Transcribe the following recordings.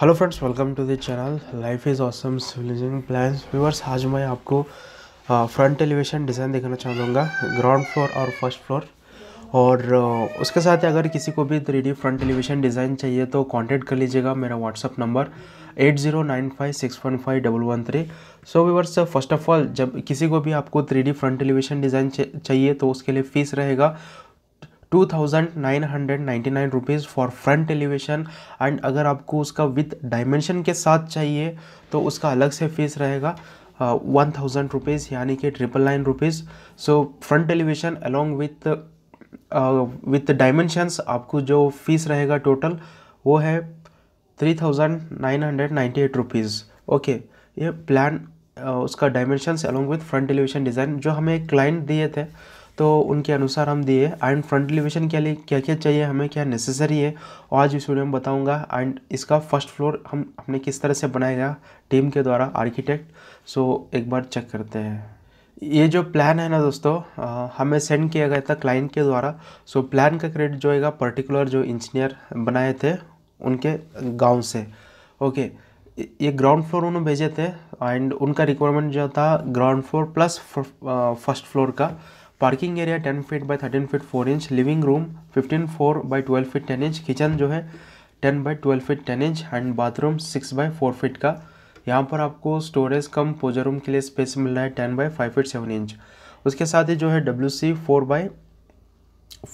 hello friends welcome to the channel life is awesome civilizing plans viewers आज मैं आपको front elevation design दिखाना चाहूँगा ग्राउंड फ्लोर और फर्स्ट फ्लोर और उसके साथ अगर किसी को भी थ्री फ्रंट एलिवेशन डिज़ाइन चाहिए तो कांटेक्ट कर लीजिएगा मेरा WhatsApp number eight zero nine five six one five double one three so viewers first of all जब किसी को भी आपको थ्री फ्रंट एलिवेशन डिज़ाइन चाहिए तो उसके लिए फ़ीस रहेगा two thousand nine hundred ninety nine rupees for front elevation and अगर आपको उसका विथ डायमेंशन के साथ चाहिए तो उसका अलग से फीस रहेगा वन थाउजेंड रुपीज़ यानी कि triple nine rupees so front elevation along with with dimensions आपको जो फीस रहेगा टोटल वो है three thousand nine hundred ninety eight rupees okay ये प्लान uh, उसका dimensions along with front elevation design जो हमें क्लाइंट दिए थे तो उनके अनुसार हम दिए एंड फ्रंट एलिवेशन के लिए क्या क्या चाहिए हमें क्या नेसेसरी है आज इस वीडियो में बताऊंगा एंड इसका फर्स्ट फ्लोर हम हमने किस तरह से बनाया टीम के द्वारा आर्किटेक्ट सो एक बार चेक करते हैं ये जो प्लान है ना दोस्तों हमें सेंड किया गया था क्लाइंट के द्वारा सो प्लान का क्रेडिट जो है पर्टिकुलर जो इंजीनियर बनाए थे उनके गांव से ओके ये ग्राउंड फ्लोर उन्होंने भेजे थे एंड उनका रिक्वायरमेंट जो था ground floor plus first floor का parking area ten feet by thirteen feet four inch living room fifteen four by twelve feet ten inch kitchen जो है ten by twelve feet ten inch and bathroom six by four feet का यहाँ पर आपको storage कम पोजर room के लिए space मिल रहा है ten by five feet seven inch उसके साथ ही जो है W C four by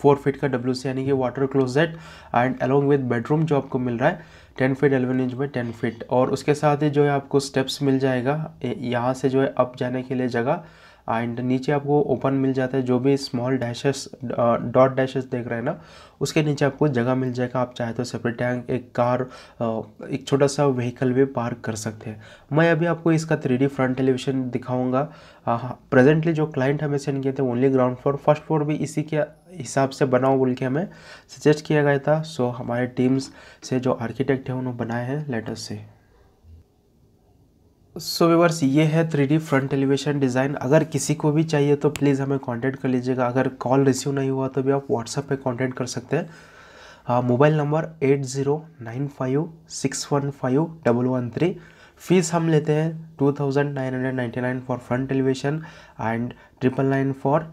four feet का डब्ल्यू सी यानी कि water closet and along with bedroom जो आपको मिल रहा है ten feet eleven inch by ten feet और उसके साथ ही जो है आपको स्टेप्स मिल जाएगा यहाँ से जो है अप जाने के लिए जगह एंड नीचे आपको ओपन मिल जाता है जो भी स्मॉल डैशेस डॉट डैशेस देख रहे हैं ना उसके नीचे आपको जगह मिल जाएगा आप चाहे तो सेपरेट टैंक एक कार uh, एक छोटा सा व्हीकल भी पार्क कर सकते हैं मैं अभी आपको इसका थ्री फ्रंट एलिवेशन दिखाऊँगा प्रेजेंटली जो क्लाइंट हमें सेंड किए थे only ground floor first floor भी इसी के हिसाब से बनाओ बोल के हमें सजेस्ट किया गया था सो हमारे टीम्स से जो आर्किटेक्ट है उन्होंने बनाए हैं लेटर्स से सो व्यवर्स ये है three D front elevation design अगर किसी को भी चाहिए तो प्लीज़ हमें कांटेक्ट कर लीजिएगा अगर कॉल रिसीव नहीं हुआ तो भी आप व्हाट्सएप पे कांटेक्ट कर सकते हैं mobile number eight zero nine five six one five double one three fees हम लेते हैं two thousand nine hundred ninety nine for front elevation and triple nine for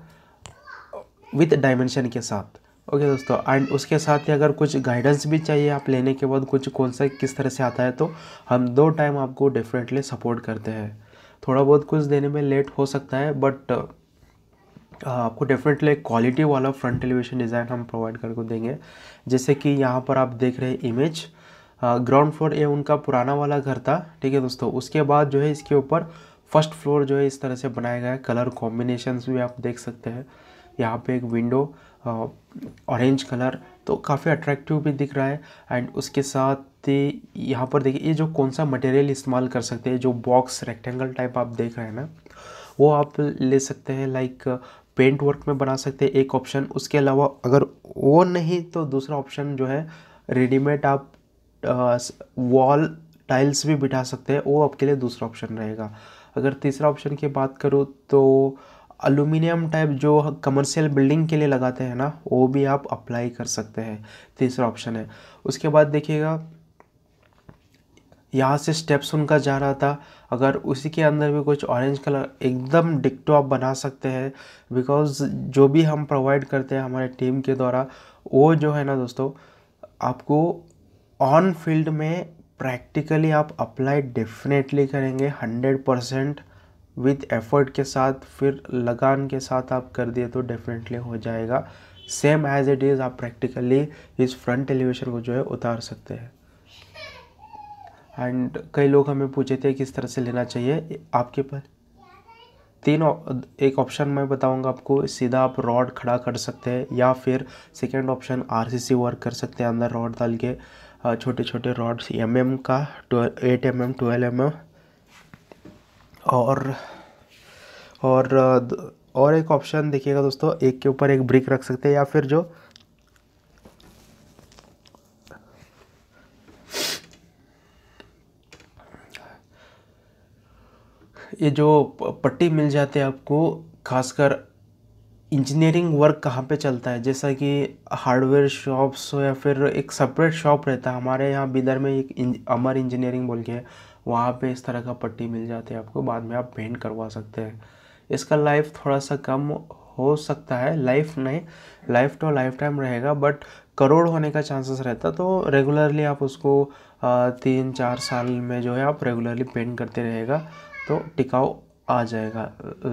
with dimension के साथ ओके दोस्तों एंड उसके साथ ही अगर कुछ गाइडेंस भी चाहिए आप लेने के बाद कुछ कौन सा किस तरह से आता है तो हम दो टाइम आपको डेफिनेटली सपोर्ट करते हैं थोड़ा बहुत कुछ देने में लेट हो सकता है बट आपको डेफिनेटली क्वालिटी वाला फ्रंट एलिवेशन डिज़ाइन हम प्रोवाइड करके देंगे जैसे कि यहाँ पर आप देख रहे इमेज ग्राउंड फ्लोर ये उनका पुराना वाला घर था ठीक है दोस्तों उसके बाद जो है इसके ऊपर फर्स्ट फ्लोर जो है इस तरह से बनाया गया है कलर कॉम्बिनेशन भी आप देख सकते हैं यहाँ पे एक विंडो ऑरेंज कलर तो काफ़ी अट्रैक्टिव भी दिख रहा है एंड उसके साथ ही यहाँ पर देखिए ये जो कौन सा मटेरियल इस्तेमाल कर सकते हैं जो बॉक्स रेक्टेंगल टाइप आप देख रहे हैं ना वो आप ले सकते हैं लाइक पेंट वर्क में बना सकते हैं एक ऑप्शन उसके अलावा अगर वो नहीं तो दूसरा ऑप्शन जो है रेडीमेड आप वॉल टाइल्स भी बिठा सकते हैं वो आपके लिए दूसरा ऑप्शन रहेगा अगर तीसरा ऑप्शन की बात करूँ तो अलूमिनियम टाइप जो कमर्शियल बिल्डिंग के लिए लगाते हैं ना वो भी आप अप्लाई कर सकते हैं तीसरा ऑप्शन है उसके बाद देखिएगा यहाँ से स्टेप्स उनका जा रहा था अगर उसी के अंदर भी कुछ ऑरेंज कलर एकदम डिक्टो आप बना सकते हैं बिकॉज जो भी हम प्रोवाइड करते हैं हमारे टीम के द्वारा वो जो है ना दोस्तों आपको ऑन फील्ड में प्रैक्टिकली आप अप्लाई डेफिनेटली करेंगे हंड्रेड परसेंट विद एफर्ट के साथ फिर लगान के साथ आप कर दिए तो डेफिनेटली हो जाएगा सेम एज इट इज़ आप प्रैक्टिकली इस फ्रंट एलिवेशन को जो है उतार सकते हैं एंड कई लोग हमें पूछे थे किस तरह से लेना चाहिए आपके पास तीन एक ऑप्शन मैं बताऊंगा आपको सीधा आप रॉड खड़ा कर सकते हैं या फिर सेकेंड ऑप्शन आरसीसी वर्क कर सकते हैं अंदर रॉड डाल के छोटे छोटे रॉड्स एम एम का eight M M twelve M M और और और एक ऑप्शन देखिएगा दोस्तों एक के ऊपर एक ब्रिक रख सकते हैं या फिर जो ये जो पट्टी मिल जाते हैं आपको खासकर इंजीनियरिंग वर्क कहाँ पे चलता है जैसा कि हार्डवेयर शॉप्स हो या फिर एक सेपरेट शॉप रहता है हमारे यहाँ बिदर में एक इंज, अमर इंजीनियरिंग बोल के वहाँ पे इस तरह का पट्टी मिल जाती है आपको बाद में आप पेंट करवा सकते हैं इसका लाइफ थोड़ा सा कम हो सकता है लाइफ नहीं लाइफ तो लाइफ टाइम रहेगा बट करोड़ होने का चांसेस रहता तो रेगुलरली आप उसको तीन चार साल में जो है आप रेगुलरली पेंट करते रहेगा तो टिकाऊ आ जाएगा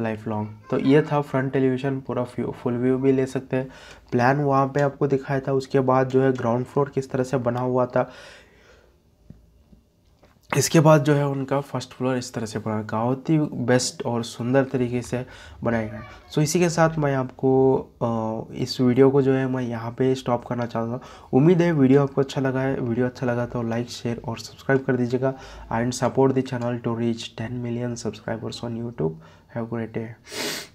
लाइफ लॉन्ग तो ये था फ्रंट एलिवेशन पूरा व्यू फुल व्यू भी ले सकते हैं प्लान वहाँ पे आपको दिखाया था उसके बाद जो है ग्राउंड फ्लोर किस तरह से बना हुआ था इसके बाद जो है उनका फर्स्ट फ्लोर इस तरह से बना बहुत ही बेस्ट और सुंदर तरीके से बनाया गया सो इसी के साथ मैं आपको इस वीडियो को जो है मैं यहाँ पे स्टॉप करना चाहूँगा उम्मीद है वीडियो आपको अच्छा लगा है वीडियो अच्छा लगा तो लाइक शेयर और सब्सक्राइब कर दीजिएगा and support the channel to reach ten million subscribers on YouTube have great day